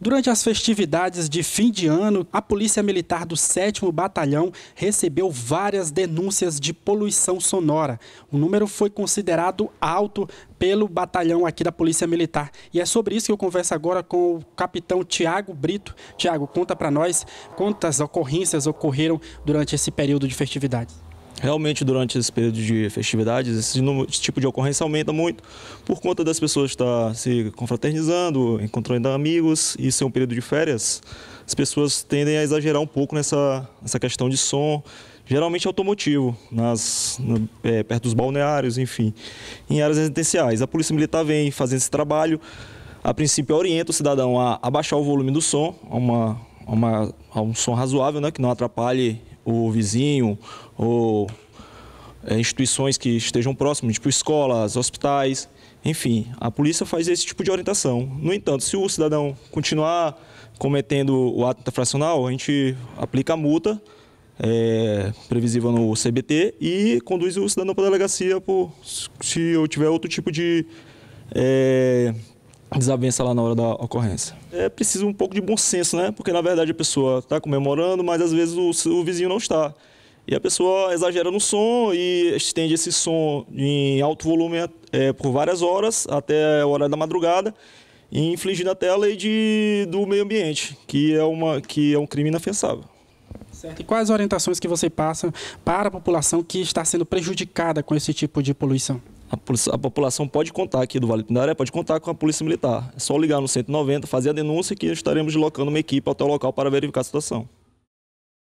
Durante as festividades de fim de ano, a Polícia Militar do 7 Batalhão recebeu várias denúncias de poluição sonora. O número foi considerado alto pelo batalhão aqui da Polícia Militar. E é sobre isso que eu converso agora com o capitão Tiago Brito. Tiago, conta para nós quantas ocorrências ocorreram durante esse período de festividades realmente durante esse período de festividades, esse, tipo de ocorrência aumenta muito por conta das pessoas estar tá se confraternizando, encontrando amigos e ser é um período de férias, as pessoas tendem a exagerar um pouco nessa, nessa questão de som, geralmente automotivo, nas, é, perto dos balneários, enfim, em áreas residenciais. A Polícia Militar vem fazendo esse trabalho, a princípio orienta o cidadão a abaixar o volume do som, a uma, a uma, um som razoável, né, que não atrapalhe o vizinho ou é, instituições que estejam próximas, tipo escolas, hospitais, enfim, a polícia faz esse tipo de orientação. No entanto, se o cidadão continuar cometendo o ato infracional, a gente aplica a multa é, previsível no CBT e conduz o cidadão para a delegacia por, se eu tiver outro tipo de é, desavença lá na hora da ocorrência. É preciso um pouco de bom senso, né? Porque na verdade a pessoa está comemorando, mas às vezes o, o, vizinho não está. E a pessoa exagera no som e estende esse som em alto volume é, por várias horas, até a hora da madrugada, infligindo até a lei de, do meio ambiente, que é, uma, que é um crime inafiançável. Certo. E quais orientações que você passa para a população que está sendo prejudicada com esse tipo de poluição? A, a, população pode contar aqui do Vale Pindaré, pode contar com a Polícia Militar. É só ligar no 190, fazer a denúncia que estaremos deslocando uma equipe até o local para verificar a situação.